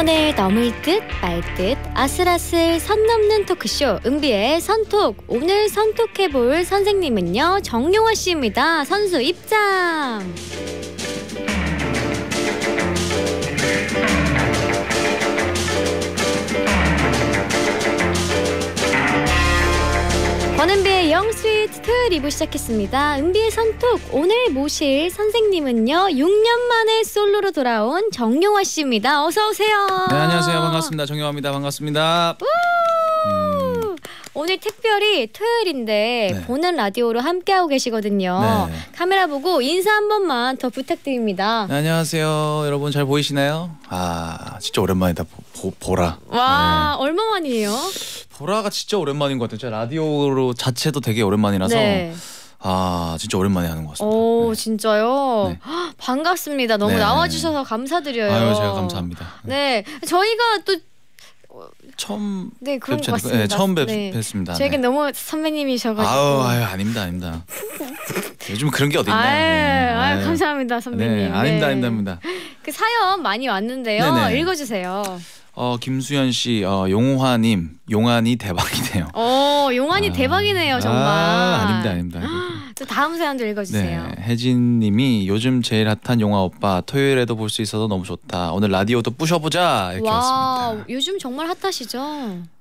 선을 넘을 듯말듯 아슬아슬 선 넘는 토크쇼 은비의 선톡 오늘 선톡해볼 선생님은요 정용화 씨입니다 선수 입장 권은비의 영 토요일 리뷰 시작했습니다. 은비의 선톡 오늘 모실 선생님은요 6년 만에 솔로로 돌아온 정용화 씨입니다. 어서 오세요. 네 안녕하세요 반갑습니다. 정용화입니다. 반갑습니다. 오늘 특별히 토요일인데 네. 보는 라디오로 함께하고 계시거든요. 네. 카메라 보고 인사 한 번만 더 부탁드립니다. 네, 안녕하세요. 여러분 잘 보이시나요? 아 진짜 오랜만이다. 보, 보, 보라. 와 네. 얼마 만이에요? 보라가 진짜 오랜만인 것 같아요. 제가 라디오로 자체도 되게 오랜만이라서 네. 아 진짜 오랜만에 하는 것 같습니다. 오 네. 진짜요? 네. 헉, 반갑습니다. 너무 네. 나와주셔서 감사드려요. 아유 제가 감사합니다. 네 저희가 또 처음 네 그런 뵙지 것 네, 처음 뵙, 네. 습니다 저에게 네. 너무 선배님이셔가지고 아유 아유 아닙니다 아닙니다. 요즘 그런 게 어디 있나요? 아유, 네, 감사합니다 선배님. 네, 아 아닙니다. 네. 아닙니다. 그 사연 많이 왔는데요. 네네. 네. 읽어주세요. 어 김수현 씨, 어, 용화님, 용환이 대박이네요. 어 용환이 아, 대박이네요 아, 정말. 아, 닙니다 아닙니다. 또 다음 사연도 읽어주세요. 네, 혜진님이 요즘 제일 핫한 용화 오빠 토요일에도 볼 수 있어서 너무 좋다. 오늘 라디오도 부셔보자 이렇게 와, 왔습니다. 요즘 정말 핫하시죠?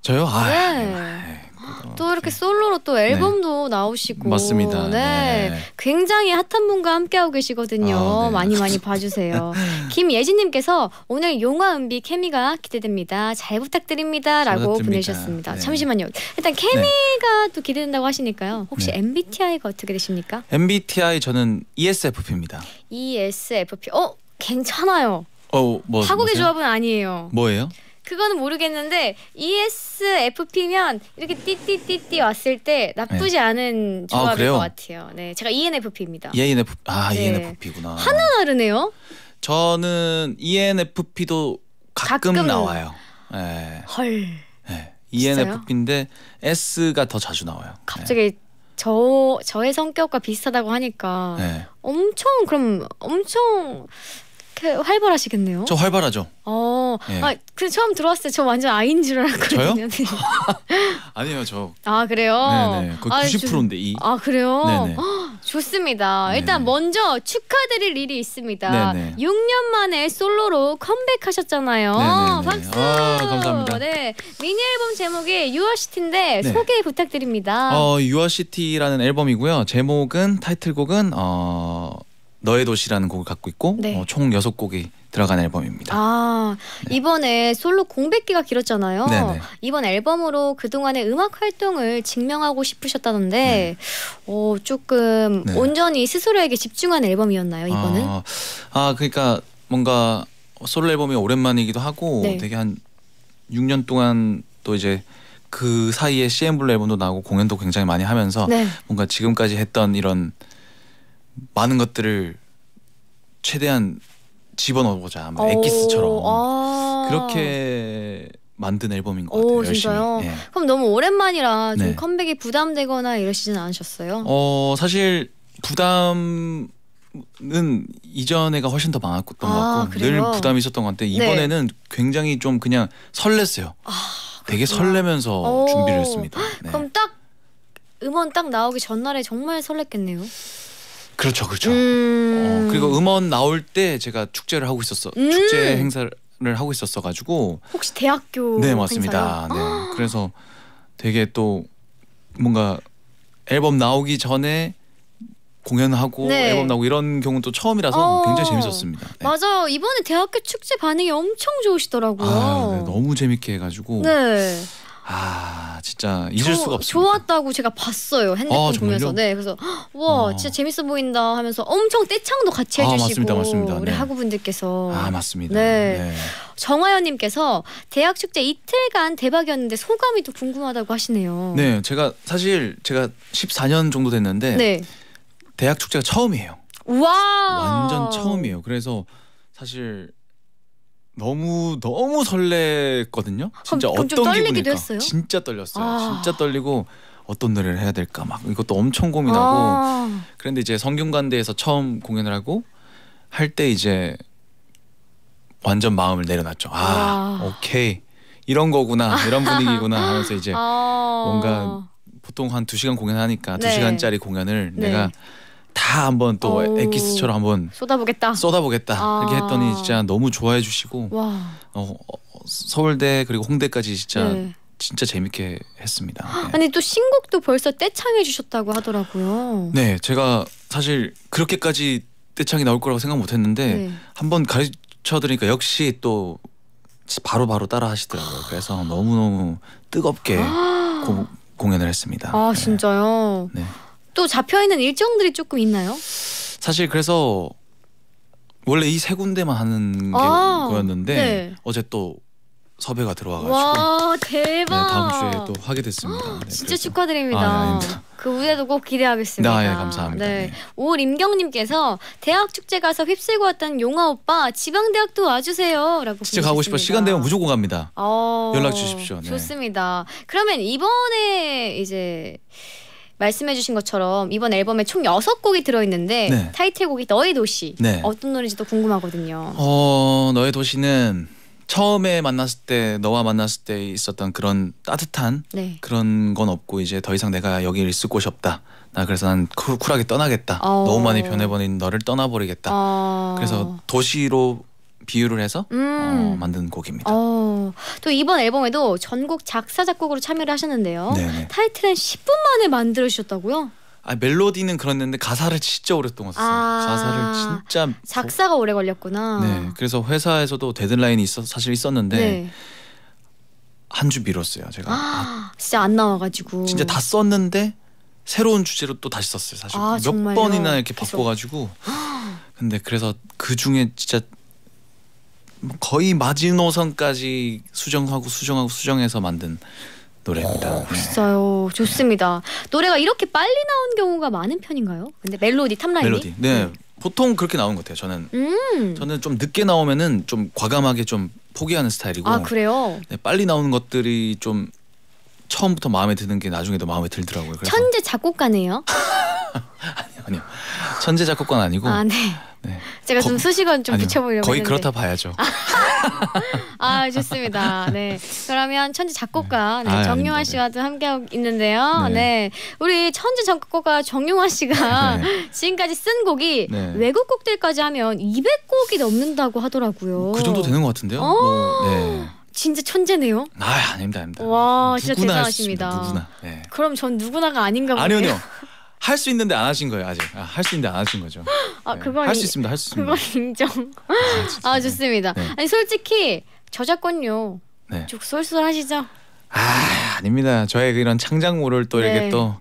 저요? 아, 네. 네. 어, 또 이렇게 네. 솔로로 또 네. 앨범도 네. 나오시고 맞습니다. 네. 네. 굉장히 핫한 분과 함께하고 계시거든요. 아, 네. 많이 많이 봐주세요. 김예진님께서 오늘 용화 은비 케미가 기대됩니다. 잘 부탁드립니다라고 보내셨습니다. 네. 잠시만요. 일단 케미가 또 기대된다고 하시니까요. 혹시 MBTI가 어떻게 되십니까? MBTI 저는 ESFP입니다. ESFP. 어 괜찮아요. 어 뭐? 타국의 뭐세요? 조합은 아니에요. 뭐예요? 그거는 모르겠는데 ESFP면 이렇게 띠띠띠띠 왔을 때 나쁘지 네. 않은 조합인 아, 것 같아요. 네, 제가 ENFP입니다. ENF 아 네. ENFP구나. 하나 다르네요. 저는 ENFP도 가끔, 가끔... 나와요. 네. 헐. 네. ENFP인데 S가 더 자주 나와요. 갑자기 네. 저 저의 성격과 비슷하다고 하니까 네. 엄청 그럼 엄청 그 활발하시겠네요. 저 활발하죠. 어, 예. 아, 그 처음 들어왔을 때 저 완전 아이인 줄 알았거든요. 저요? 네. 아니에요, 저. 아 그래요. 네네, 그 90%인데 이. 아 그래요. 네네. 네. 좋습니다. 일단 네, 먼저 축하드릴 일이 있습니다. 네네. 6년 만에 솔로로 컴백하셨잖아요. 박수. 아, 감사합니다. 네, 미니 앨범 제목이 유아시티인데 네. 소개 부탁드립니다. 어, 유아시티라는 앨범이고요. 제목은 타이틀곡은 어. 너의 도시라는 곡을 갖고 있고 네. 어, 총 6곡이 들어간 앨범입니다. 아 네. 이번에 솔로 공백기가 길었잖아요. 네네. 네. 이번 앨범으로 그동안의 음악 활동을 증명하고 싶으셨다던데 네. 어, 조금 네. 온전히 스스로에게 집중한 앨범이었나요 이번은? 아, 아, 그러니까 뭔가 솔로 앨범이 오랜만이기도 하고 네. 되게 한 6년 동안 또 이제 그 사이에 CM 블루 앨범도 나오고 공연도 굉장히 많이 하면서 네. 뭔가 지금까지 했던 이런 많은 것들을 최대한 집어넣어보자 막 엑기스처럼 아 그렇게 만든 앨범인 것 같아요. 오, 열심히. 예. 그럼 너무 오랜만이라 좀 네. 컴백이 부담되거나 이러시진 않으셨어요? 어 사실 부담은 이전에가 훨씬 더 많았던 아, 것 같고 그래요? 늘 부담이 있었던 것 같은데 네. 이번에는 네. 굉장히 좀 그냥 설렜어요. 아, 되게 설레면서 준비를 했습니다. 네. 그럼 딱 음원 딱 나오기 전날에 정말 설렜겠네요. 그렇죠, 그렇죠. 음... 어, 그리고 음원 나올 때 제가 축제를 하고 있었어. 음... 축제 행사를 하고 있었어 가지고 혹시 대학교 네 맞습니다. 네 아. 그래서 되게 또 뭔가 앨범 나오기 전에 공연하고 네. 앨범 나오고 이런 경우는 또 처음이라서 어 굉장히 재밌었습니다. 네. 맞아요. 이번에 대학교 축제 반응이 엄청 좋으시더라고요. 아, 네. 너무 재밌게 해가지고. 네. 아 진짜 잊을 저, 수가 없습니다. 좋았다고 제가 봤어요 아, 핸드폰 아, 보면서 네 그래서 와 아. 어. 진짜 재밌어 보인다 하면서 엄청 떼창도 같이 아, 해주시고 아, 맞습니다, 맞습니다. 우리 네. 학우분들께서 아 맞습니다. 네, 네. 정하연님께서 대학 축제 이틀간 대박이었는데 소감이 또 궁금하다고 하시네요. 네 제가 사실 제가 14년 정도 됐는데 네. 대학 축제가 처음이에요. 와 완전 처음이에요. 그래서 사실 너무 너무 설레거든요 진짜 그럼, 그럼 어떤 기분일까? 했어요? 진짜 떨렸어요. 아. 진짜 떨리고 어떤 노래를 해야 될까 막 이것도 엄청 고민하고 아. 그런데 이제 성균관대에서 처음 공연을 하고 할 때 이제 완전 마음을 내려놨죠. 아, 아, 오케이 이런 거구나 이런 분위기구나 하면서 이제 아. 뭔가 보통 한 두 시간 공연하니까 네. 두 시간짜리 공연을 네. 내가 다 한번 또 엑기스처럼 한번 쏟아보겠다. 쏟아보겠다. 아. 이렇게 했더니 진짜 너무 좋아해 주시고 어, 어, 서울대 그리고 홍대까지 진짜 네. 진짜 재밌게 했습니다. 네. 아니 또 신곡도 벌써 떼창해 주셨다고 하더라고요. 네, 제가 사실 그렇게까지 떼창이 나올 거라고 생각 못 했는데 네. 한번 가르쳐 드리니까 역시 또 바로바로 바로 따라 하시더라고요. 그래서 너무너무 뜨겁게 아. 고, 공연을 했습니다. 아, 네. 진짜요? 네. 또 잡혀 있는 일정들이 조금 있나요? 사실 그래서 원래 이 세 군데만 하는 아, 거였는데 네. 어제 또 섭외가 들어와가지고 와 대박 네, 다음 주에 또 하게 됐습니다. 네, 진짜 그래서. 축하드립니다. 아, 예, 그 무대도 꼭 기대하겠습니다. 아, 예, 감사합니다. 네. 오림경님께서 네. 대학 축제 가서 휩쓸고 왔던 용화 오빠 지방 대학도 와주세요라고. 진짜 가고 싶어. 시간 되면 무조건 갑니다. 어, 연락 주십시오. 네. 좋습니다. 그러면 이번에 이제 말씀해주신 것처럼 이번 앨범에 총 여섯 곡이 들어있는데 네. 타이틀곡이 너의 도시 네. 어떤 노래인지 또 궁금하거든요. 어 너의 도시는 처음에 만났을 때 너와 만났을 때 있었던 그런 따뜻한 네. 그런 건 없고 이제 더 이상 내가 여기를 있을 곳이 없다. 나 그래서 난 쿨, 쿨하게 떠나겠다. 어... 너무 많이 변해버린 너를 떠나버리겠다. 어... 그래서 도시로 비유를 해서 어, 음. 어, 만든 곡입니다. 어, 또 이번 앨범에도 전곡 작사 작곡으로 참여를 하셨는데요. 네네. 타이틀은 10분 만에 만들어 주셨다고요? 아 멜로디는 그랬는데 가사를 진짜 오랫동안 썼어요. 아, 가사를 진짜 작사가 오래 걸렸구나. 네, 그래서 회사에서도 데드라인이 있어 사실 있었는데 네. 한주 미뤘어요. 제가 아, 진짜 안 나와가지고 진짜 다 썼는데 새로운 주제로 또 다시 썼어요. 사실 아, 몇 정말요? 번이나 이렇게 계속. 바꿔가지고 근데 그래서 그 중에 진짜 거의 마지노선까지 수정하고 수정하고 수정해서 만든 노래입니다. 있어요 네. 좋습니다. 노래가 이렇게 빨리 나온 경우가 많은 편인가요? 근데 멜로디 탑라인이? 멜로디. 네. 음. 보통 그렇게 나온 것 같아요. 저는 음. 저는 좀 늦게 나오면은 좀 과감하게 좀 포기하는 스타일이고. 아 그래요? 네, 빨리 나오는 것들이 좀 처음부터 마음에 드는 게 나중에 더 마음에 들더라고요. 그래서. 천재 작곡가네요. 아니요 아니요 천재 작곡가는 아니고. 아 네. 네. 제가 거, 좀 수식은 좀 아니요, 붙여보려고 거의 했는데. 그렇다 봐야죠. 아 좋습니다. 네 그러면 천재 작곡가 네, 네, 아, 정용화 씨와도 함께 있는데요. 네. 네. 우리 천재 작곡가 정용화 씨가 네. 지금까지 쓴 곡이 네. 외국 곡들까지 하면 200곡이 넘는다고 하더라고요. 그 정도 되는 것 같은데요. 어? 뭐, 네. 진짜 천재네요. 아 아닙니다, 아닙니다. 와 진짜 대단하십니다. 누구나. 그럼 전 누구나가 아닌가 보네요 아니요. 할수 있는데 안 하신 거예요 아직. 아, 할수 있는데 안 하신 거죠. 아 네. 그건 할수 있습니다. 할 수 있습니다. 그건 인정. 아, 아 좋습니다. 네. 아니 솔직히 저작권요. 네. 쭉 쏠쏠하시죠? 아 아닙니다. 저의 이런 창작물을 또 네. 이렇게 또.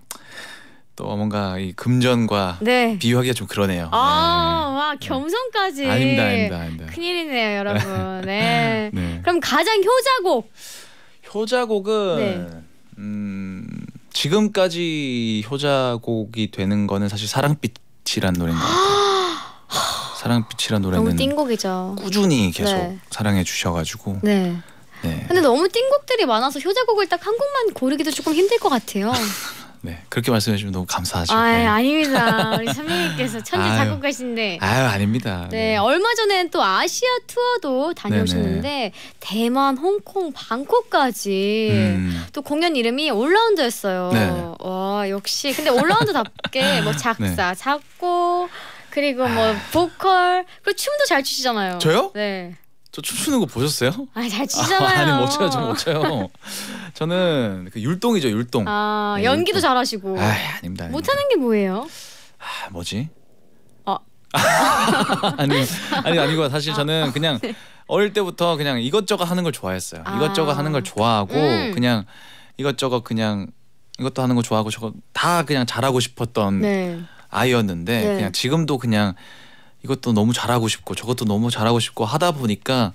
또 뭔가 이 금전과 네. 비유하기가 좀 그러네요. 아와 네. 네. 겸손까지. 아닙니다, 아닙니다, 아닙니다. 큰일이네요, 여러분. 네. 네. 그럼 가장 효자곡. 효자곡은 음. 지금까지 효자곡이 되는 거는 사실 사랑빛이란 노래인 것 같아요. 사랑빛이란 노래는 너무 띵곡이죠. 꾸준히 계속 네. 사랑해 주셔가지고. 네. 네. 근데 너무 띵곡들이 많아서 효자곡을 딱 한 곡만 고르기도 조금 힘들 것 같아요. 네 그렇게 말씀해 주면 너무 감사하죠. 아 예, 네. 아닙니다. 우리 선배님께서 천재 작곡가신데. 아유 아닙니다. 네, 네. 얼마 전엔 또 아시아 투어도 다녀오셨는데 네네. 대만, 홍콩, 방콕까지 음. 또 공연 이름이 올라운드였어요. 네. 와 역시 근데 올라운드답게 뭐 네. 작사, 작곡 그리고 뭐 아. 보컬 그리고 춤도 잘 추시잖아요. 저요? 네. 저 춤추는 거 보셨어요? 아잘 추잖아요. 아, 아 니못 춰요, 저못 춰요. 저는 그 율동이죠, 율동. 아 네, 연기도 율동. 잘하시고. 아 아닙니다. 못하는 게 뭐예요? 아 뭐지? 어. 아니 아니 아니고 사실 아. 저는 그냥 네. 어릴 때부터 그냥 이것저것 하는 걸 좋아했어요. 아. 이것저것 하는 걸 좋아하고 음. 그냥 이것저것 그냥 이것도 하는 거 좋아하고 저거 다 그냥 잘하고 싶었던 네. 아이였는데 네. 그냥 지금도 그냥 이것도 너무 잘하고 싶고 저것도 너무 잘하고 싶고 하다 보니까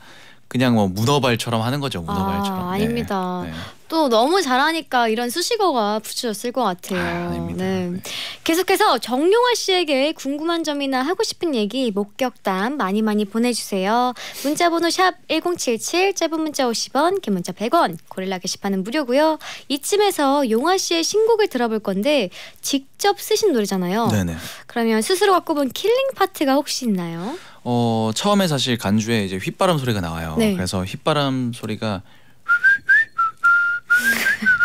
그냥 뭐 문어발처럼 하는 거죠 문어발처럼. 아, 닙니다 네. 네. 또 너무 잘하니까 이런 수식어가 붙여졌을 것 같아요. 아, 네. 네. 계속해서 정용화 씨에게 궁금한 점이나 하고 싶은 얘기, 목격담 많이 많이 보내주세요. 문자번호 샵 #1077 짧은 문자 50원, 긴 문자 100원, 고릴라 게시판은 무료고요. 이쯤에서 용화 씨의 신곡을 들어볼 건데 직접 쓰신 노래잖아요. 네네. 그러면 스스로가 꼽은 킬링 파트가 혹시 있나요? 어 처음에 사실 간주에 이제 휘바람 소리가 나와요. 네. 그래서 휘바람 소리가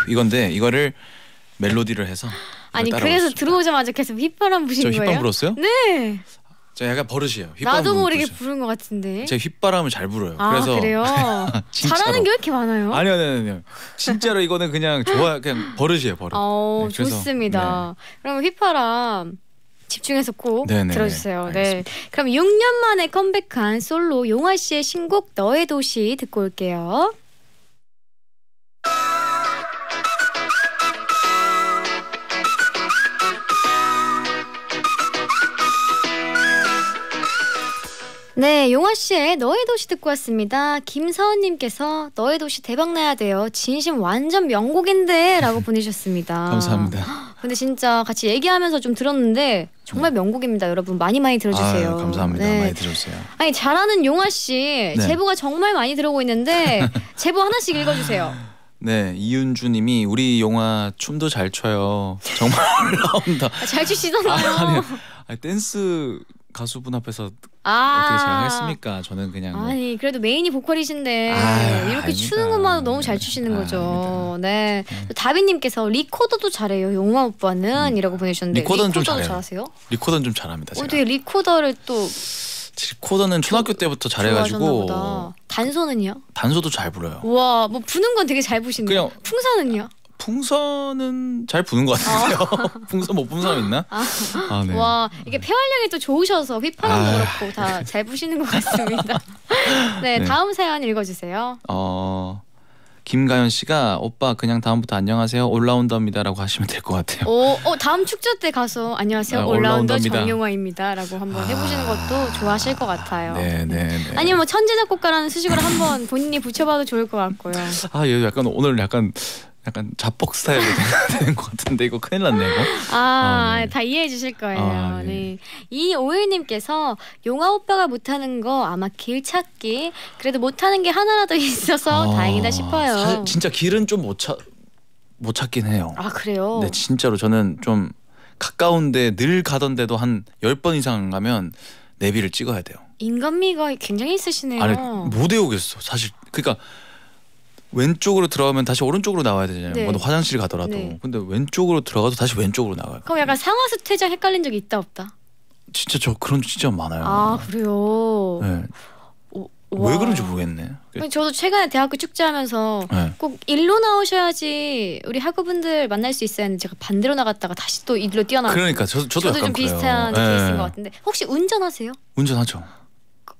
이건데 이거를 멜로디를 해서 아니 그래서 들어오자마자 계속 휘파람 부신 저 거예요? 휘파람 불었어요? 네. 저 약간 버릇이에요. 나도 모르게 부르죠. 부른 것 같은데. 제가 휘바람을 잘 불어요. 아, 그래서 그래요? 잘하는 게 왜 이렇게 많아요? 아니요, 아니요, 아니요. 진짜로 이거는 그냥 좋아, 그냥 버릇이에요, 버릇. 어, 네, 그래서, 좋습니다. 네. 그럼 휘파람 집중해서 꼭네네 네, 네. 들어주세요. 네. 알겠습니다. 네. 그럼 6년 만에 컴백한 솔로 용화 씨의 신곡 너의 도시 듣고 올게요. 네, 용화 씨의 너의 도시 듣고 왔습니다. 김서은님께서 너의 도시 대박 나야 돼요. 진심 완전 명곡인데라고 보내셨습니다 감사합니다. 근데 진짜 같이 얘기하면서 좀 들었는데 정말 음. 명곡입니다. 여러분 많이 많이 들어주세요. 아유, 감사합니다. 네. 많이 들어주세요. 아니 잘하는 용화 씨 네. 제보가 정말 많이 들어오고 있는데 제보 하나씩 읽어주세요. 네 이윤주님이 우리 용화 춤도 잘 춰요 정말 올라온다 아, 잘 추시잖아요 아, 아니, 아니, 댄스 가수분 앞에서 아 어떻게 제가 했습니까? 저는 그냥 뭐 아니 그래도 메인이 보컬이신데 아, 이렇게 아닙니다. 추는 것만으 너무 잘 추시는 거죠. 아, 네, 네. 다비님께서 리코더도 잘해요. 용화 오빠는 음. 이라고 보내셨는데 리코더는 리코더도 좀 잘하세요? 리코더는 좀 잘합니다. 제가. 어떻게 리코더를 또 리코더는 초등학교 때부터 잘해가지고 단소는요? 단소도 잘 불어요. 와, 뭐 부는 건 되게 잘 부시네요. 풍선은요? 풍선은 잘 부는 것 같은데요. 아. 풍선 못 부는 사람 있나? 아. 아, 네. 와 이게 네. 폐활량이 또 좋으셔서 휘파람도 그렇고 아. 다잘 부시는 것 같습니다. 네, 네, 다음 사연 읽어주세요. 어 김가연 씨가 오빠 그냥 다음부터 안녕하세요 올라운더니다라고 하시면 될 것 같아요. 오, 어, 다음 축제 때 가서 안녕하세요 올 아, 올라운더 정용화입니다라고 한번 해보시는 아. 것도 좋아하실 것 같아요. 네, 네, 네. 아니뭐 천재 작곡가라는 수식어를 한번 본인이 붙여봐도 좋을 것 같고요. 아, 얘 예, 약간 오늘 약간 약간 자뻑 스타일로 되는 것 같은데 이거 큰일 났네 이거. 아, 아 네. 다 이해해 주실 거예요. 아, 네. 네. 이 오일님께서 용화 오빠가 못하는 거 아마 길 찾기 그래도 못하는 게 하나라도 있어서 아, 다행이다 싶어요. 사, 진짜 길은 좀 못 찾 못 찾긴 해요. 아 그래요? 네 진짜로 저는 좀 가까운데 늘 가던데도 한 열 번 이상 가면 내비를 찍어야 돼요. 인간미가 굉장히 있으시네요. 아니 못 외우겠어 사실. 그러니까 왼쪽으로 들어가면 다시 오른쪽으로 나와야 되잖아요. 네. 뭐 화장실 가더라도. 네. 근데 왼쪽으로 들어가도 다시 왼쪽으로 나가요. 그럼 약간 상하수 퇴장 헷갈린 적 있다 없다? 진짜 저 그런 진짜 많아요. 아 그래요. 네. 오, 왜 그런지 모르겠네. 저도 최근에 대학교 축제하면서 네. 꼭 일로 나오셔야지 우리 학우분들 만날 수 있어야 했는데 제가 반대로 나갔다가 다시 또 일로 뛰어나. 그러니까 저, 저도, 저도 좀그래 비슷한 네. 케이스인 것 같은데 혹시 운전하세요? 운전하죠.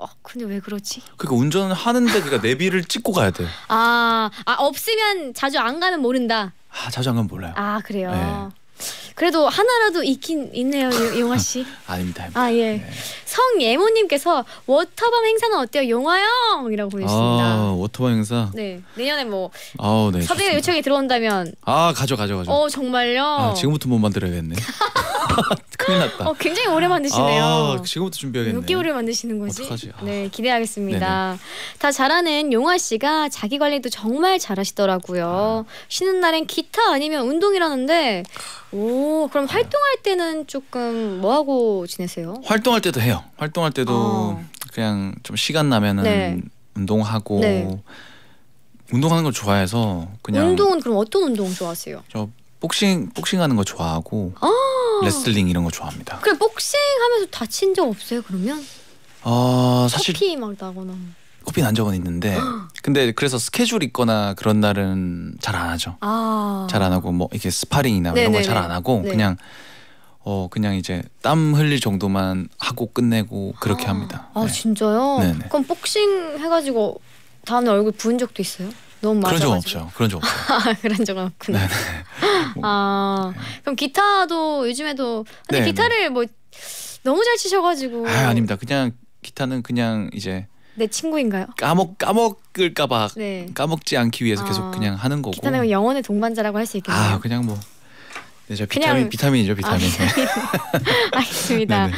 어, 근데 왜 그러지? 그러니까 운전을 하는데 그러니까 내비를 찍고 가야 돼. 아, 아 없으면 자주 안 가면 모른다. 아, 자주 안 가면 몰라요. 아, 그래요. 네. 그래도 하나라도 있긴 있네요, 용화 씨. 아닙니다, 아 예. 네. 성예모님께서 워터밤 행사는 어때요, 용화 형이라고 보내셨습니다 아, 워터밤 행사. 네, 내년에 뭐 아우, 네, 섭외 요청이 들어온다면. 아 가죠, 가죠, 가죠. 어 정말요. 아, 지금부터 못 만들어야겠네. 큰일 났다. 어, 굉장히 오래 만드시네요. 아, 지금부터 준비하겠네. 6개월을 만드시는 거지. 어떡하지? 아. 네, 기대하겠습니다. 네네. 다 잘하는 용화 씨가 자기 관리도 정말 잘하시더라고요. 아. 쉬는 날엔 기타 아니면 운동이라는데 오. 그럼 활동할 때는 조금 뭐 하고 지내세요? 활동할 때도 해요. 활동할 때도 어. 그냥 좀 시간 나면은 네. 운동하고 네. 운동하는 걸 좋아해서 그냥 운동은 그럼 어떤 운동 좋아하세요? 저 복싱 복싱 하는 거 좋아하고 아 레슬링 이런 거 좋아합니다. 그래 복싱 하면서 다친 적 없어요 그러면? 어 사실 커피 막 나거나 뭐. 커피 난 적은 있는데 근데 그래서 스케줄 있거나 그런 날은 잘 안 하죠. 아. 잘 안 하고 뭐 이렇게 스파링이나 네네네. 이런 거 잘 안 하고 네. 그냥 어 그냥 이제 땀 흘릴 정도만 하고 끝내고 그렇게 아. 합니다. 아 네. 진짜요? 네네. 그럼 복싱 해가지고 다음날 얼굴 부은 적도 있어요? 너무 그런 적 없죠. 그런 적 없어요. 아, 그런 적은 없구나. 뭐. 아 그럼 기타도 요즘에도 근데 네네. 기타를 뭐 너무 잘 치셔가지고. 아 아닙니다. 그냥 기타는 그냥 이제 내 친구인가요? 까먹 까먹을까봐 네. 까먹지 않기 위해서 계속 아, 그냥 하는 거고. 기타는 영혼의 동반자라고 할 수 있겠네요. 아 그냥 뭐. 네, 저 비타민, 비타민이죠 아, 비타민. 아, 알겠습니다. 네, 네.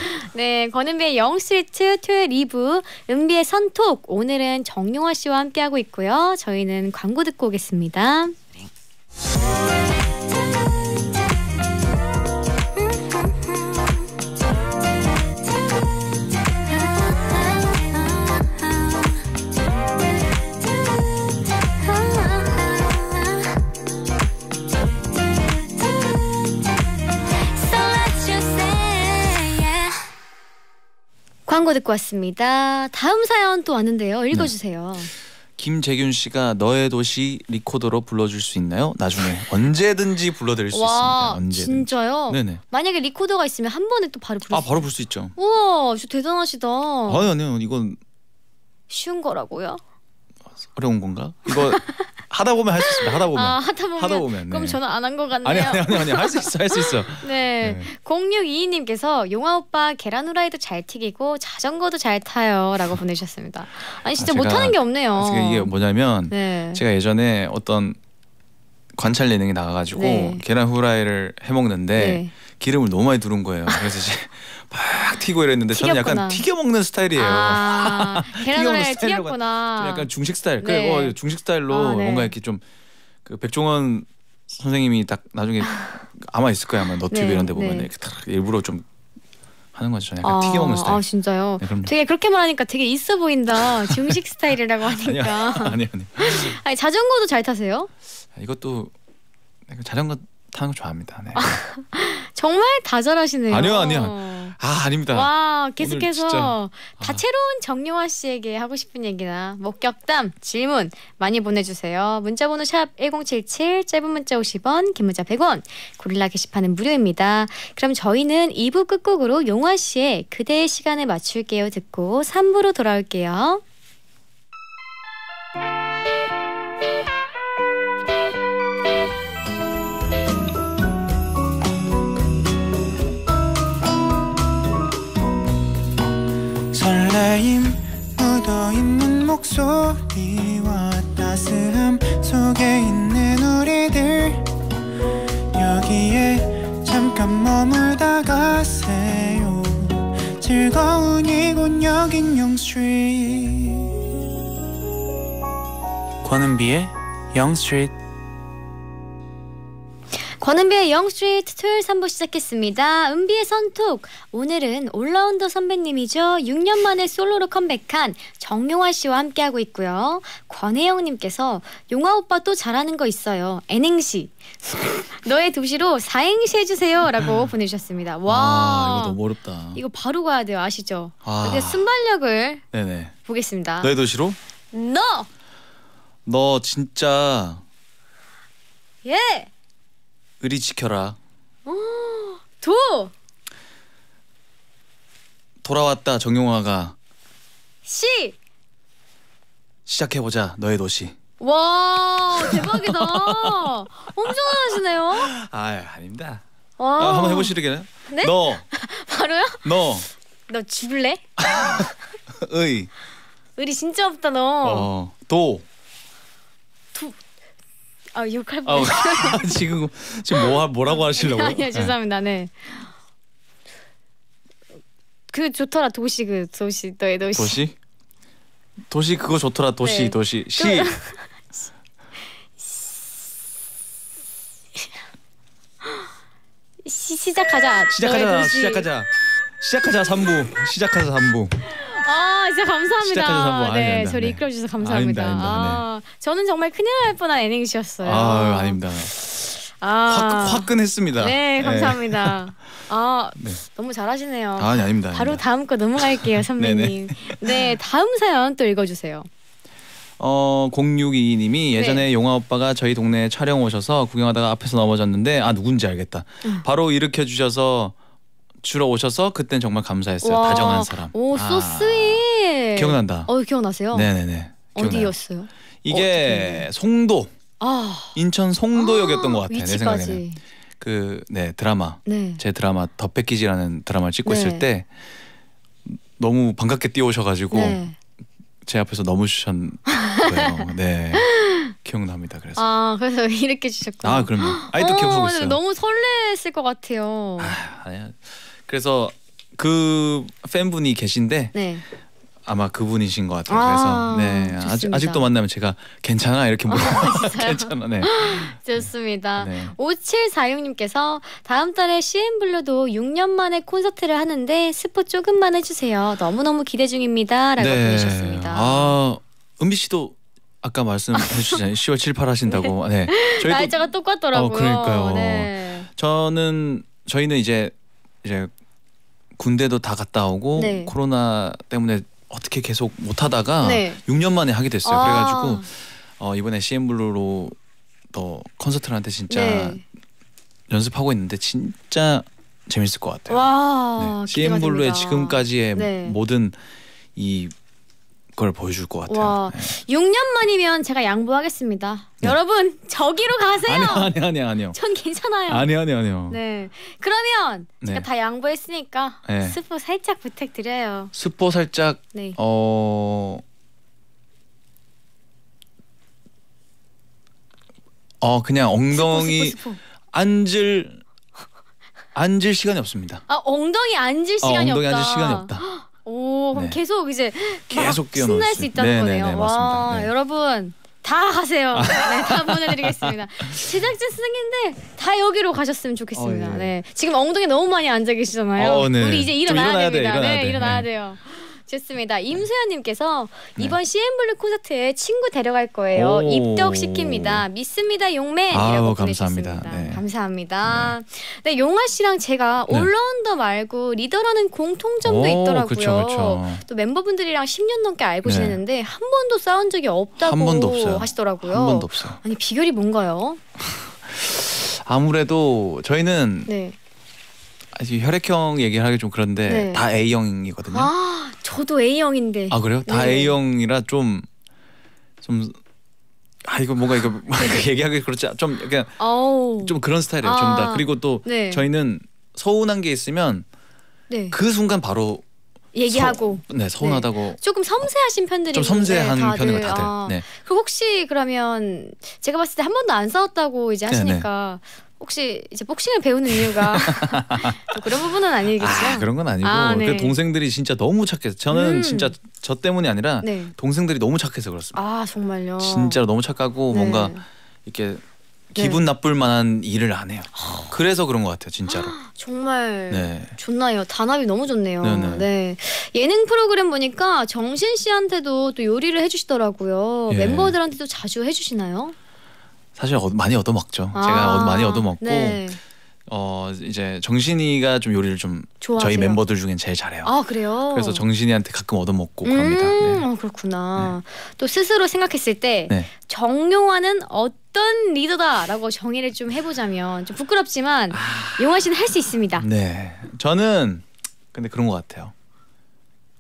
네 권은비의 영스트트 토요일 2부 은비의 선톡 오늘은 정용화 씨와 함께하고 있고요. 저희는 광고 듣고 오겠습니다. 네. 광고 듣고 왔습니다. 다음 사연 또 왔는데요. 네. 읽어주세요. 네. 김재균 씨가 너의 도시 리코더로 불러줄 수 있나요? 나중에 언제든지 불러드릴 수 와, 있습니다. 언제 진짜요? 네네. 만약에 리코더가 있으면 한 번에 또 바로 부를 아 바로 부수 있죠. 우와, 저 대단하시다. 아니 아니요, 이건 쉬운 거라고요? 어려운 건가? 이거 하다 보면 할 수 있습니다. 하다 보면. 아, 하다 보면. 하다 보면. 그럼 네. 저는 안 한 것 같네요. 아니 아니 아니 아니 할 수 있어 할 수 있어. 네. 네. 0622님께서 용화 오빠 계란 후라이도 잘 튀기고 자전거도 잘 타요라고 보내셨습니다 아니 진짜 아, 못 하는 게 없네요. 아, 이게 뭐냐면 네. 제가 예전에 어떤 관찰 예능에 나가가지고 네. 계란 후라이를 해 먹는데. 네. 기름을 너무 많이 두른 거예요. 그래서 이제 막 튀고 이랬는데 저는 약간 튀겨 먹는 스타일이에요. 아, 계란을 튀겼구나. 좀 약간 중식 스타일. 네. 그래, 어, 예, 중식 스타일로 아, 네. 뭔가 이렇게 좀그 백종원 선생님이 딱 나중에 아마 있을 거야 아마 너튜브 네, 이런 데 보면 네. 이렇게 탁 일부러 좀 하는 거죠. 약간 아, 튀겨 먹는 스타일. 아 진짜요? 네, 되게 그렇게말 하니까 되게 있어 보인다. 중식 스타일이라고 하니까. 아니 아니. 아니 자전거도 잘 타세요? 이것도 자전거 타는 거 좋아합니다. 네. 정말 다 잘하시네요. 아니요, 아니요. 아, 아닙니다. 와, 계속해서 다채로운 아. 정용화 씨에게 하고 싶은 얘기나 목격담, 질문 많이 보내주세요. 문자번호 샵 1077, 짧은 문자 50원, 긴 문자 100원, 고릴라 게시판은 무료입니다. 그럼 저희는 2부 끝곡으로 용화 씨의 그대의 시간에 맞출게요 듣고 3부로 돌아올게요. 소리와 따스함 속에 있는 우리들 여기에 잠깐 머물다가 세요 즐거운 이곳 여긴 영스트리트 권은비의 영스트리트 권은비의 영스트리트 토요일 3부 시작했습니다. 은비의 선톡. 오늘은 올라운더 선배님이죠. 6년 만에 솔로로 컴백한 정용화 씨와 함께하고 있고요. 권혜영 님께서 용화 오빠 또 잘하는 거 있어요. N행시. 너의 도시로 4행시 해주세요. 라고 음. 보내주셨습니다. 와. 아, 이거 너무 어렵다. 이거 바로 가야 돼요. 아시죠? 아. 근데 순발력을 네네. 보겠습니다. 너의 도시로? 너! 너 진짜 예! 의리 지켜라. 오, 도. 돌아왔다 정용화가. 시. 시작해 보자 너의 도시. 와 대박이다. 엄청 잘하시네요. 아 아닙니다. 와. 아, 한번 해보시겠나 네? 너. 바로요? 너. 너 죽을래? 의. 의리 진짜 없다 너. 어, 도아 욕할 아, 뻔. 어, 지금 지금 뭐 뭐라고 하시려고? 아니요 네. 죄송합니다. 네. 그 좋더라 도시 그 도시 너의 도시. 도시? 도시 그거 좋더라 도시 네. 도시 그 시. 시 시작하자. 시작하자. 시작하자. 시작하자 3부. 시작하자 3부. 아 진짜 감사합니다. 네, 아닙니다. 저를 네. 이끌어 주셔서 감사합니다. 아닙니다, 아, 네. 저는 정말 큰일 날 뻔한 애닝이셨어요. 아, 아닙니다. 아, 화끈, 했습니다 네, 네, 감사합니다. 아, 네. 너무 잘하시네요. 아, 아니, 아닙니다. 바로 아닙니다. 다음 거 넘어갈게요, 선배님. 네, 다음 사연 또 읽어주세요. 어 0622님이 예전에 네. 용화 오빠가 저희 동네에 촬영 오셔서 구경하다가 앞에서 넘어졌는데 아 누군지 알겠다. 응. 바로 일으켜 주셔서 주러 오셔서 그땐 정말 감사했어요. 와. 다정한 사람. 오, 아. 소스윗. 기억난다. 어, 기억나세요? 네네네. 어디였어요? 이게 어, 송도. 아. 인천 송도역이었던 것 아, 같아요. 내 생각에는. 그네 드라마 네. 제 드라마 더 패키지라는 드라마를 찍고 네. 있을 때 너무 반갑게 뛰어오셔가지고 네. 제 앞에서 너무 주셨어요. 네. 기억납니다. 그래서 아 그래서 이렇게 주셨구나. 아 그럼요. 아직도 어, 기억하고 있어요. 너무 설레했을 것 같아요. 아, 아니야. 그래서 그 팬분이 계신데 네. 아마 그분이신 것 같아요. 아, 그래서 네, 네좋습 아직, 도 만나면 제가 괜찮아 이렇게 물어 아, 괜찮아 네 좋습니다. 네. 5746님께서 다음 달에 CN블루도 6년 만에 콘서트를 하는데 스포 조금만 해주세요. 너무너무 기대 중입니다라고 네. 보내셨습니다. 아 은비 씨도 아까 말씀해주셨잖아요. 10월 7, 8 하신다고 네, 네. 날짜가 똑같더라고요. 어, 그러니까요. 네. 저는 저희는 이제 이제 군대도 다 갔다 오고 네. 코로나 때문에 어떻게 계속 못 하다가 네. 6년 만에 하게 됐어요. 아. 그래가지고 어, 이번에 c m 블루로더 콘서트를 한테 진짜 네. 연습하고 있는데 진짜 재밌을 것 같아요. 와, 네. c m 블루의 지금까지의 네. 모든 이걸 보여줄 것 같아요. 와, 네. 6년 만이면 제가 양보하겠습니다. 네. 여러분 저기로 가세요. 아니 아니 아니 아니요. 전 괜찮아요. 아니 아니 아니요. 네, 그러면 네. 제가 다 양보했으니까 네. 스포 살짝 부탁드려요. 스포 살짝. 네. 어. 어 그냥 엉덩이 스포, 스포, 스포. 앉을 앉을 시간이 없습니다. 아 엉덩이 앉을 어, 시간이 어, 엉덩이 없다. 앉을 시간이 없다. 오, 그럼 네. 계속 이제 계속 신날 수 있다는 네네네, 네, 거네요. 네, 와, 네. 여러분 다 하세요. 아. 네, 다 보내드리겠습니다. 제작진 승인데 다 여기로 가셨으면 좋겠습니다. 어, 예. 네, 지금 엉덩이 너무 많이 앉아 계시잖아요. 어, 네. 우리 이제 일어나야, 일어나야 됩니다. 돼, 일어나야 네, 돼. 일어나야 네. 돼요. 좋습니다. 네. 임수연님께서 네. 이번 CM블루 콘서트에 친구 데려갈 거예요. 입덕시킵니다. 믿습니다, 용맨이라고 감사합니다. 네. 감사합니다. 네. 네, 용아 씨랑 제가 네. 올라운더 말고 리더라는 공통점도 오, 있더라고요. 그쵸, 그쵸. 또 멤버분들이랑 10년 넘게 알고 네. 지내는데 한 번도 싸운 적이 없다고 한 번도 없어요. 하시더라고요. 한 번도 없어 아니 비결이 뭔가요? 아무래도 저희는 네. 아직 혈액형 얘기하기 좀 그런데 네. 다 A형이거든요. 아, 저도 A형인데. 아 그래요? 다 네. A형이라 좀 좀 아 이거 뭔가 이거 얘기하기 그렇지 좀 그냥 좀 그런 스타일이에요 아. 전다 그리고 또 네. 저희는 서운한 게 있으면 네. 그 순간 바로 얘기하고 서, 네 서운하다고 네. 조금 섬세하신 편들이 좀 섬세한 다들. 편인 거 다들 아. 네. 그 혹시 그러면 제가 봤을 때 한 번도 안 싸웠다고 이제 네, 하시니까 네네. 혹시 이제 복싱을 배우는 이유가 그런 부분은 아니겠죠? 아, 그런 건 아니고 아, 네. 그 동생들이 진짜 너무 착해서 저는 음. 진짜 저 때문이 아니라 네. 동생들이 너무 착해서 그렇습니다. 아 정말요? 진짜 너무 착하고 네. 뭔가 이렇게 기분 네. 나쁠 만한 일을 안 해요. 아. 그래서 그런 것 같아요, 진짜로. 아, 정말 네. 좋나요? 단합이 너무 좋네요. 네네. 네 예능 프로그램 보니까 정신 씨한테도 또 요리를 해주시더라고요. 예. 멤버들한테도 자주 해주시나요? 사실 얻, 많이 얻어먹죠. 아, 제가 얻, 많이 얻어먹고 네. 어 이제 정신이가 좀 요리를 좀 좋아하세요? 저희 멤버들 중엔 제일 잘해요. 아 그래요? 그래서 정신이한테 가끔 얻어먹고 음 그럽니다. 네. 아, 그렇구나. 네. 또 스스로 생각했을 때 네. 정용화는 어떤 리더다라고 정의를 좀 해보자면 좀 부끄럽지만 아... 용화 씨는 할 수 있습니다. 네, 저는 근데 그런 것 같아요.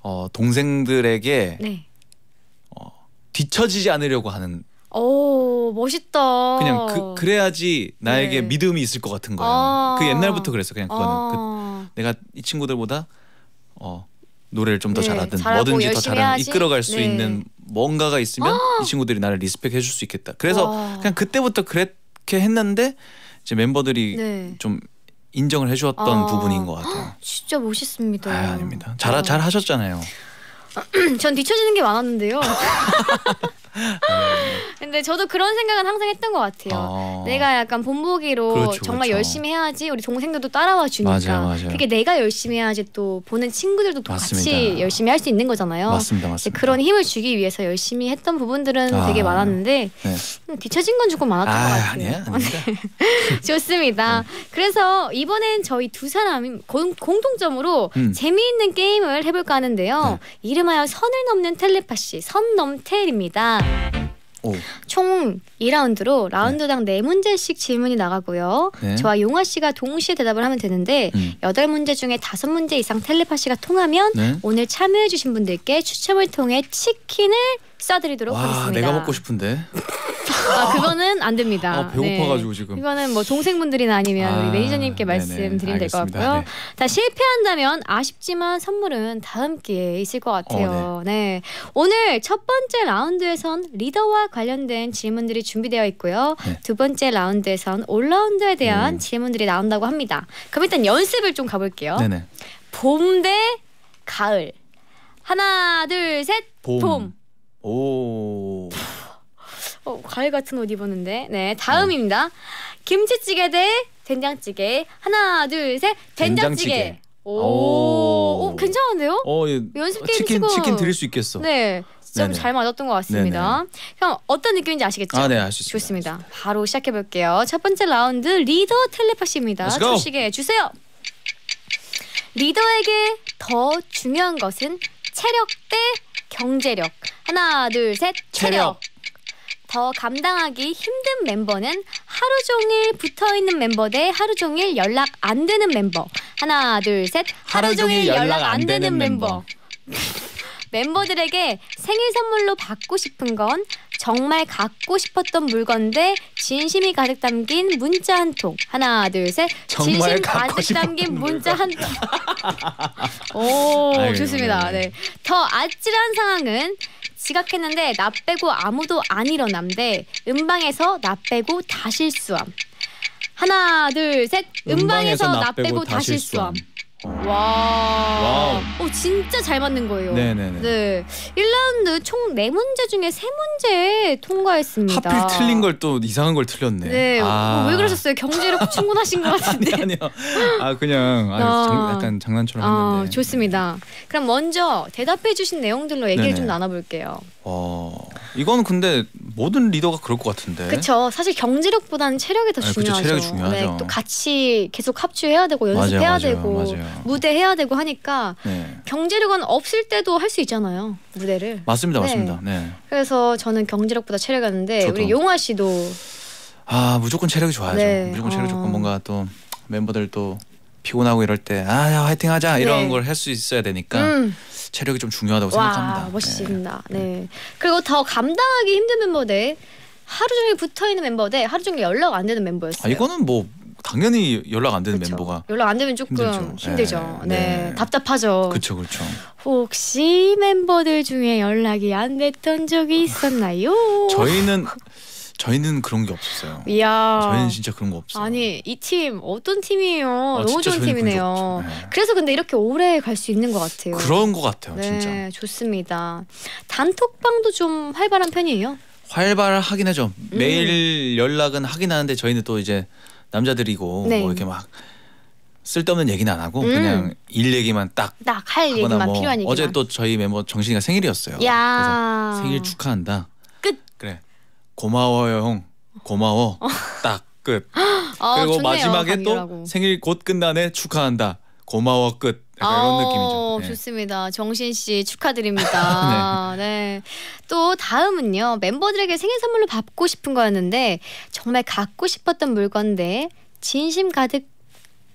어 동생들에게 네. 어, 뒤처지지 않으려고 하는 오 멋있다. 그냥 그, 래야지 나에게 네. 믿음이 있을 것 같은 거예요. 아그 옛날부터 그랬어. 그냥 그거는 그 아 그, 내가 이 친구들보다 어 노래를 좀더 네. 잘하든 뭐든지 더 잘한 이끌어갈 수 네. 있는 뭔가가 있으면 아이 친구들이 나를 리스펙 해줄 수 있겠다. 그래서 그냥 그때부터 그렇게 했는데 이제 멤버들이 네. 좀 인정을 해주었던 아. 부분인 것 같아요. 진짜 멋있습니다. 아, 닙니다 잘잘 네. 하셨잖아요. 전 뒤처지는 게 많았는데요. 네. 근데 저도 그런 생각은 항상 했던 것 같아요. 아. 내가 약간 본보기로 그렇죠, 정말 그렇죠. 열심히 해야지 우리 동생들도 따라와 주니까 맞아요, 맞아요. 그게 내가 열심히 해야지 또 보는 친구들도 또 같이 열심히 할 수 있는 거잖아요. 맞습니다, 맞습니다. 그런 힘을 주기 위해서 열심히 했던 부분들은 아. 되게 많았는데 네. 음, 뒤처진 건 조금 많았던 아, 것 같아요. 아니야, 네. 좋습니다. 네. 그래서 이번엔 저희 두 사람이 공, 공통점으로 음. 재미있는 게임을 해볼까 하는데요. 네. 이름하여 선을 넘는 텔레파시 선넘텔입니다. 총 2라운드로 라운드당 네. 4문제씩 질문이 나가고요. 네. 저와 용화 씨가 동시에 대답을 하면 되는데 음. 8문제 중에 5문제 이상 텔레파시가 통하면 네. 오늘 참여해 주신 분들께 추첨을 통해 치킨을 쏴드리도록 와, 하겠습니다. 내가 먹고 싶은데. 아, 그거는 안 됩니다. 아, 배고파가지고 네. 지금. 이거는 뭐 동생분들이나 아니면 아, 우리 매니저님께 말씀드리될것 같고요. 네. 다 실패한다면 아쉽지만 선물은 다음 기회에 있을 것 같아요. 어, 네. 네. 오늘 첫 번째 라운드에선 리더와 관련된 질문들이 준비되어 있고요. 네. 두 번째 라운드에선 올라운드에 대한 음. 질문들이 나온다고 합니다. 그럼 일단 연습을 좀 가볼게요. 봄 대 가을. 하나, 둘, 셋. 봄. 봄. 오. 어, 과일 같은 옷 입었는데. 네, 다음입니다. 김치찌개 대 된장찌개. 하나, 둘, 셋. 된장찌개. 된장찌개. 오. 오. 오, 어, 괜찮은데요? 어, 예. 연습 게임 치킨 치고. 치킨 드릴 수 있겠어. 네. 좀잘 맞았던 것 같습니다. 네네. 어떤 느낌인지 아시겠죠? 아, 네, 알수 있습니다. 좋습니다. 바로 시작해 볼게요. 첫 번째 라운드 리더 텔레파시입니다. 초식에 주세요. 리더에게 더 중요한 것은 체력 대 경제력. 하나, 둘, 셋. 체력. 체력. 더 감당하기 힘든 멤버는 하루 종일 붙어 있는 멤버 대 하루 종일 연락 안 되는 멤버. 하나, 둘, 셋. 하루 종일 연락 안 되는 멤버. 멤버들에게 생일 선물로 받고 싶은 건 정말 갖고 싶었던 물건데 진심이 가득 담긴 문자 한 통. 하나, 둘, 셋. 진심 가득 담긴 문자 한 통. 오, 좋습니다. 네. 네. 더 아찔한 상황은 지각했는데 나 빼고 아무도 안 일어남대. 음방에서 나 빼고 다 실수함. 하나, 둘, 셋. 음방에서, 음방에서 나, 빼고 다 실수함. 실수함. 와. 와우. 오, 어, 진짜 잘 맞는 거예요. 네네네. 네. 1라운드 총 4문제 중에 3문제 통과했습니다. 하필 틀린 걸 또 이상한 걸 틀렸네. 네. 어, 아. 왜 그러셨어요? 경제력 충분하신 것 같은데. 아니, 아니요. 아, 그냥 아, 어. 정, 약간 장난처럼 아, 했는데. 좋습니다. 그럼 먼저 대답해 주신 내용들로 얘기를 네네. 좀 나눠볼게요. 어. 이건 근데 모든 리더가 그럴 것 같은데. 그렇죠. 사실 경제력보다는 체력이 더 네, 중요하죠. 체력이 중요하죠. 네, 또 같이 계속 합주해야 되고 연습해야 맞아요, 되고 맞아요, 맞아요. 무대해야 되고 하니까 네. 경제력은 없을 때도 할 수 있잖아요. 무대를. 맞습니다. 네. 맞습니다. 네. 그래서 저는 경제력보다 체력이었는데 우리 용화 씨도 아 무조건 체력이 좋아야죠. 네. 무조건 체력 어. 좋고 뭔가 또 멤버들 또 피곤하고 이럴 때아 화이팅 하자 이런 네. 걸할 수 있어야 되니까 음. 체력이 좀 중요하다고 와, 생각합니다. 멋있습니다. 네. 네. 그리고 더 감당하기 힘든 멤버 대 하루 종일 붙어 있는 멤버 대 하루 종일 연락 안 되는 멤버였어요. 아, 이거는 뭐 당연히 연락 안 되는 그쵸. 멤버가 연락 안 되면 조금 힘들죠. 힘들죠. 네. 네. 네. 답답하죠. 그렇죠, 그렇죠. 혹시 멤버들 중에 연락이 안 됐던 적이 있었나요? 저희는 저희는 그런 게 없었어요. 이야. 저희는 진짜 그런 거 없어요. 아니 이 팀 어떤 팀이에요? 아, 너무 좋은 팀이네요. 네. 그래서 근데 이렇게 오래 갈 수 있는 것 같아요. 그런 것 같아요, 네, 진짜. 좋습니다. 단톡방도 좀 활발한 편이에요? 활발하긴 하죠. 음. 매일 연락은 하긴 하는데 저희는 또 이제 남자들이고 뭐 네. 뭐 이렇게 막 쓸데없는 얘기는 안 하고 음. 그냥 일 얘기만 딱 딱 할 얘기만 뭐 필요한 얘기만. 어제 또 저희 멤버 정신이가 생일이었어요. 야. 그래서 생일 축하한다. 끝. 그래. 고마워요 형 고마워 어. 딱 끝. 아, 그리고 좋네요, 마지막에 강렬하고. 또 생일 곧 끝나네 축하한다 고마워 끝. 약간 아, 이런 어, 느낌이죠. 네. 좋습니다. 정신 씨 축하드립니다. 네. 네. 또 다음은요 멤버들에게 생일 선물로 받고 싶은 거였는데 정말 갖고 싶었던 물건데 진심 가득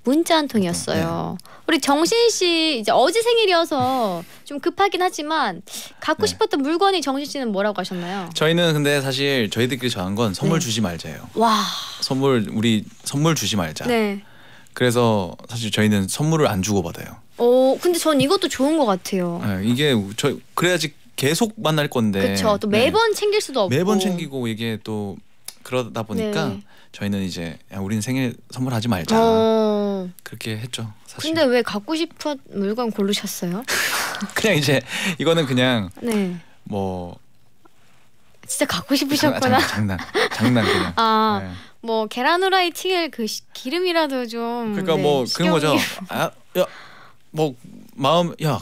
문자 한 통이었어요. 네. 우리 정신 씨 이제 어제 생일이어서 좀 급하긴 하지만 갖고 네. 싶었던 물건이 정신 씨는 뭐라고 하셨나요? 저희는 근데 사실 저희들끼리 정한 건 선물 네. 주지 말자예요. 와. 선물 우리 선물 주지 말자. 네. 그래서 사실 저희는 선물을 안 주고 받아요. 어, 근데 전 이것도 좋은 것 같아요. 네, 이게 저 그래야지 계속 만날 건데. 그렇죠. 또 네. 매번 챙길 수도 없고. 매번 챙기고 이게 또 그러다 보니까 네. 저희는 이제 야, 우리는 생일 선물하지 말자 어... 그렇게 했죠. 사실. 근데 왜 갖고 싶은 물건 고르셨어요? 그냥 이제 이거는 그냥 네. 뭐 진짜 갖고 싶으셨구나. 장, 난 장난 그냥. 아, 네. 뭐 계란 후라이 튀길 그 시, 기름이라도 좀. 그러니까 네, 뭐 식용이. 그런 거죠. 아, 야, 뭐 마음 야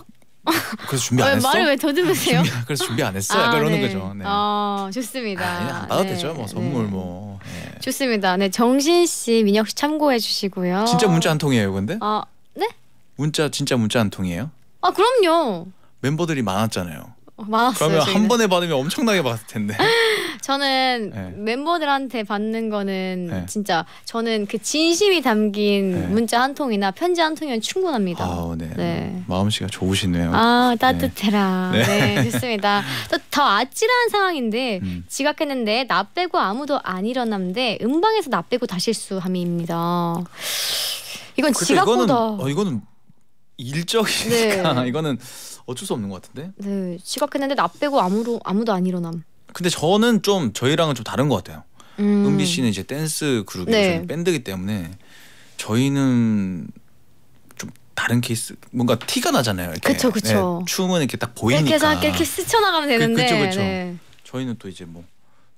그래서 준비 안 했어? 말을 왜 더듬으세요? 준비, 그래서 준비 안 했어? 아, 약간 이러는 네. 거죠. 네. 아 좋습니다. 아, 안 받아도 네. 되죠. 뭐 네, 선물 네. 뭐. 네. 좋습니다. 네 정신 씨, 민혁 씨 참고해 주시고요. 진짜 문자 한 통이에요, 근데? 아 네? 문자 진짜 문자 한 통이에요? 아 그럼요. 멤버들이 많았잖아요. 어, 많았어요. 그러면 저희는. 한 번에 받으면 엄청나게 받을 텐데. 저는 네. 멤버들한테 받는 거는 네. 진짜 저는 그 진심이 담긴 네. 문자 한 통이나 편지 한 통이면 충분합니다. 아, 네. 네. 네. 마음씨가 좋으시네요. 아 네. 따뜻해라. 네, 좋습니다. 또더 아찔한 상황인데 음. 지각했는데 나 빼고 아무도 안일어났데 음방에서 나 빼고 다 실수함입니다. 이건 지각보다 이거는, 어, 이거는 일적이니까 이거는 어쩔 수 없는 것 같은데. 네, 지각했는데 나 빼고 아무로 아무도 안 일어남. 근데 저는 좀 저희랑은 좀 다른 것 같아요. 음. 은비 씨는 이제 댄스 그룹이고 네. 밴드기 때문에 저희는 좀 다른 케이스 뭔가 티가 나잖아요. 이렇게 그쵸, 그쵸. 네, 춤은 이렇게 딱 보이니까 이렇게 이렇게 스쳐나가면 되는데 그, 그쵸, 그쵸. 네. 저희는 또 이제 뭐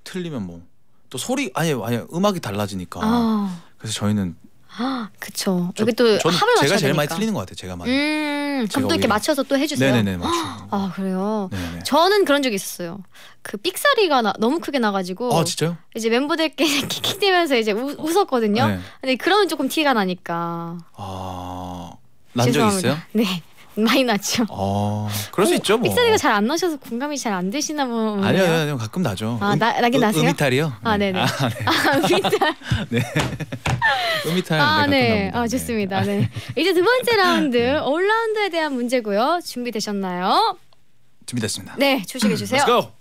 틀리면 뭐 또 소리 아예 아예 음악이 달라지니까 아. 그래서 저희는 아, 그쵸. 저, 여기 또 합을 맞춰야 제가 제일 되니까. 많이 틀리는 것 같아요. 제가 많이. 음, 그럼 또 이렇게 오히려. 맞춰서 또 해주세요. 네네네 맞죠. 아, 아 그래요. 네네. 저는 그런 적이 있었어요. 그 삑사리가 나, 너무 크게 나가지고. 아 진짜요? 이제 멤버들끼리 킥킥대면서 이제 우, 웃었거든요. 네. 근데 그러면 조금 티가 나니까. 아난적 있어요? 네. 많이 나죠. 어, 그럴 수 어, 있죠. 뭐. 삑사리가 잘 안 나셔서 공감이 잘 안 되시나 보네요. 뭐. 아니요, 아니요, 가끔 나죠. 아, 음, 나, 나긴 음, 나세요? 음이탈이요? 아, 네. 네네. 아, 네. 아, 음이탈. 네. 음이탈. 아, 네. 아, 네. 좋습니다. 네. 이제 두 번째 라운드, 올라운드에 대한 문제고요. 준비되셨나요? 준비됐습니다. 네, 출시해 음, 주세요. Let's go.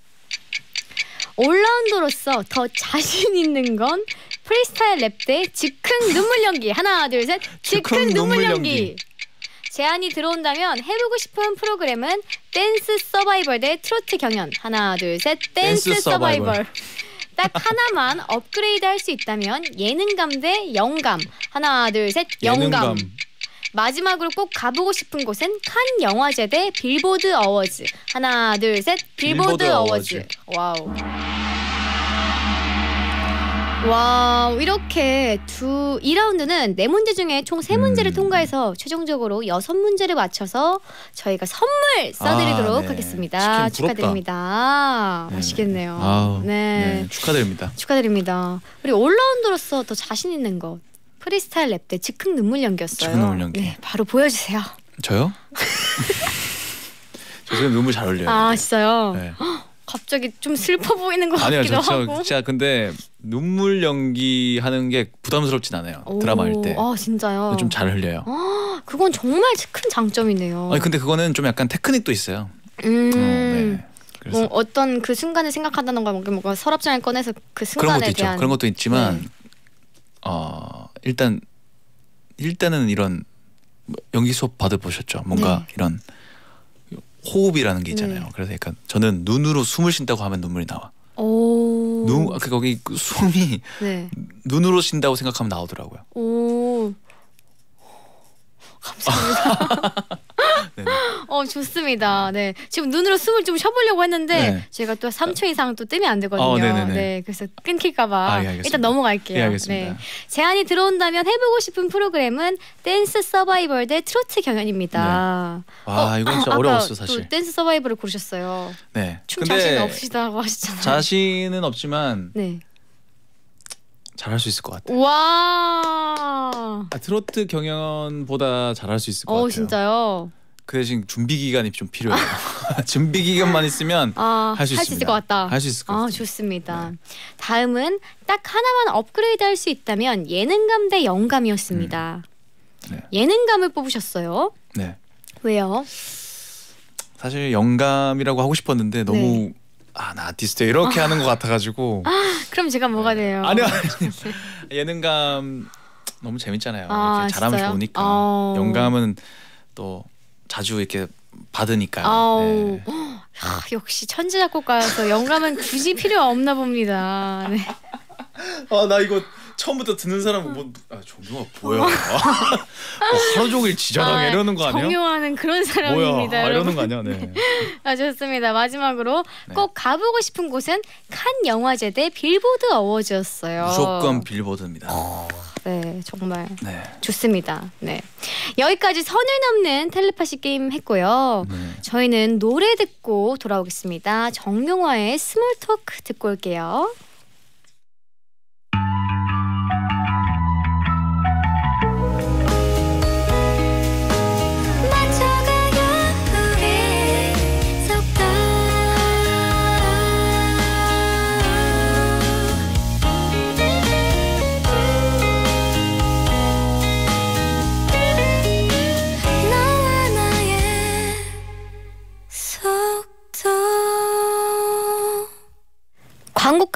올라운더로서 더 자신 있는 건 프리스타일 랩대 즉흥 눈물 연기 하나 둘셋 즉흥, 즉흥 눈물, 눈물 연기. 연기. 제안이 들어온다면 해보고 싶은 프로그램은 댄스 서바이벌 대 트로트 경연 하나 둘 셋 댄스, 댄스, 서바이벌. 서바이벌. 딱 하나만 업그레이드 할 수 있다면 예능감 대 영감 하나 둘 셋 영감. 예능감. 마지막으로 꼭 가보고 싶은 곳은 칸 영화제 대 빌보드 어워즈 하나 둘 셋 빌보드, 빌보드 어워즈. 어워즈 와우 와 이렇게 두 2라운드는 네 문제 중에 총 세 문제를 음. 통과해서 최종적으로 여섯 문제를 맞춰서 저희가 선물 써드리도록 아, 네. 하겠습니다. 축하드립니다. 네. 아시겠네요. 아우, 네. 네. 축하드립니다. 축하드립니다. 우리 올라운드로서 더 자신 있는 것 프리스타일 랩 때 즉흥 눈물 연기였어요. 즉흥 눈물 연기. 네, 바로 보여주세요. 저요? 저 지금 눈물 잘 흘려요. 아 진짜요? 네. 갑자기 좀 슬퍼 보이는 것 아니요, 같기도 저, 저, 하고. 진짜 근데 눈물 연기하는 게 부담스럽진 않아요. 오, 드라마 할 때. 아 진짜요? 좀 잘 흘려요. 아, 그건 정말 큰 장점이네요. 아니 근데 그거는 좀 약간 테크닉도 있어요. 음. 어, 네. 뭐 어떤 그 순간을 생각한다는거 뭔가, 뭔가 서랍장을 꺼내서 그 순간에 대한 그런 것도 있지만 네. 어 일단 일단은 이런 연기 수업 받아 보셨죠? 뭔가 네. 이런 호흡이라는 게 있잖아요. 네. 그래서 약간 저는 눈으로 숨을 쉰다고 하면 눈물이 나와. 눈, 그 거기 숨이 그 네. 눈으로 쉰다고 생각하면 나오더라고요. 오. 감사합니다. 네, 네. 어 좋습니다. 네 지금 눈으로 숨을 좀 쉬어보려고 했는데 네. 제가 또 3초 이상 또 뜨면 안 되거든요. 어, 네 그래서 끊길까봐 아, 예, 일단 넘어갈게요. 예, 알겠습니다. 네. 제안이 들어온다면 해보고 싶은 프로그램은 댄스 서바이벌 대 트로트 경연입니다. 네. 와 어, 이건 진짜 아, 어려웠어 사실. 또 댄스 서바이벌을 고르셨어요. 네춤 자신 없으시다고 하셨잖아요 자신은 없지만 네. 잘할 수 있을 것 같아요. 와. 아, 트로트 경연보다 잘할 수 있을 것 오, 어, 같아요. 진짜요? 그 대신 준비 기간이 좀 필요해요. 아. 준비 기간만 있으면 아, 할수 할 있을 것 같다. 할 수 있을 것같 아, 좋습니다. 네. 다음은 딱 하나만 업그레이드할 수 있다면 예능감 대 영감이었습니다. 음. 네. 예능감을 뽑으셨어요. 네. 왜요? 사실 영감이라고 하고 싶었는데 너무 네. 아나아티스트 이렇게 하는 것 같아가지고 아, 그럼 제가 뭐가 네. 돼요? 아니 네. 예능감 너무 재밌잖아요 아, 이렇게 잘하면 진짜요? 좋으니까 아우. 어. 영감은 또 자주 이렇게 받으니까요 아우. 어. 네. 아, 역시 천재 작곡가여서 영감은 굳이 필요 없나 봅니다. 네. 아나 어, 이거 처음부터 듣는 사람은 음. 뭐 아, 정유아 뭐야 뭐 하루 종일 지저당해 아, 어, 이러는 거 아니야? 정유아는 그런 사람입니다. 뭐야, 아, 이러는 거 아니야? 네. 아 좋습니다. 마지막으로 네. 꼭 가보고 싶은 곳은 칸 영화제 대 빌보드 어워즈였어요. 무조건 빌보드입니다. 어. 네, 정말 네. 좋습니다. 네. 여기까지 선을 넘는 텔레파시 게임 했고요. 네. 저희는 노래 듣고 돌아오겠습니다. 정용화의 스몰 토크 듣고 올게요.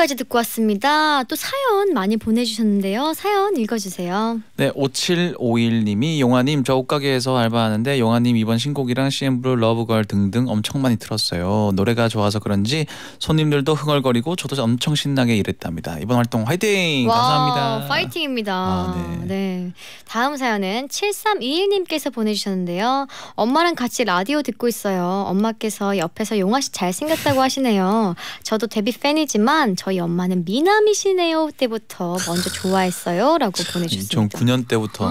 끝까지 듣고 왔습니다. 또 사연 많이 보내주셨는데요. 사연 읽어주세요. 네, 5751님이 용화님 저 옷가게에서 알바하는데 용화님 이번 신곡이랑 CM블루 러브걸 등등 엄청 많이 들었어요. 노래가 좋아서 그런지 손님들도 흥얼거리고 저도 엄청 신나게 일했답니다. 이번 활동 화이팅! 와, 감사합니다. 파이팅입니다. 아, 네. 네. 다음 사연은 7321님께서 보내주셨는데요. 엄마랑 같이 라디오 듣고 있어요. 엄마께서 옆에서 용화씨 잘생겼다고 하시네요. 저도 데뷔 팬이지만 저 저희 엄마는 미남이시네요 때부터 먼저 좋아했어요 라고 보내주셨습요2 0 9년 때부터.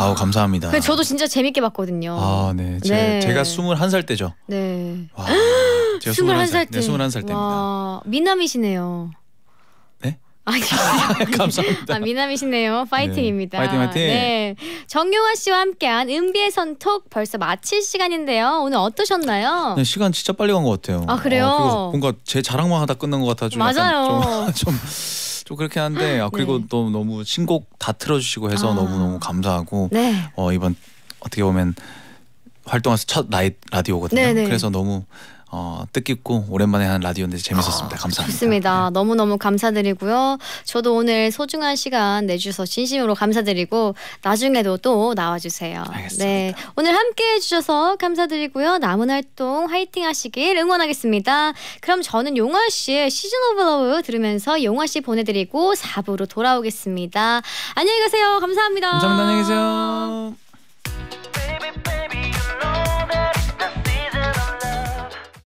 아우 감사합니다. 그 저도 진짜 재밌게 봤거든요. 아 네. 네. 제가 21살 때죠. 네. 와, 제가 21살, 21살 때. 네, 21살 때입니다. 와, 미남이시네요. 감사합니다. 아, 미남이시네요. 파이팅입니다. 네. 파이팅 파이팅. 네. 정유화 씨와 함께한 은비의 선톡 벌써 마칠 시간인데요. 오늘 어떠셨나요? 네, 시간 진짜 빨리 간 것 같아요. 아 그래요? 아, 뭔가 제 자랑만 하다 끝난 것 같아 좀 맞아요. 좀, 좀, 좀 그렇게 한데 아, 그리고 네. 또 너무 신곡 다 틀어주시고 해서 아. 너무 너무 감사하고 네. 어, 이번 어떻게 보면 활동해서 첫 라이, 라디오거든요. 네네. 네. 그래서 너무 어, 뜻깊고 오랜만에 한 라디오인데 재밌었습니다. 아, 감사합니다. 좋습니다. 네. 너무 너무 감사드리고요. 저도 오늘 소중한 시간 내주셔서 진심으로 감사드리고 나중에도 또 나와주세요. 알겠습니다. 네, 오늘 함께해 주셔서 감사드리고요. 남은 활동 화이팅 하시길 응원하겠습니다. 그럼 저는 용화 씨의 시즌 오브 러브 들으면서 용화 씨 보내드리고 4부로 돌아오겠습니다. 안녕히 가세요. 감사합니다. 감사합니다. 안녕히 계세요.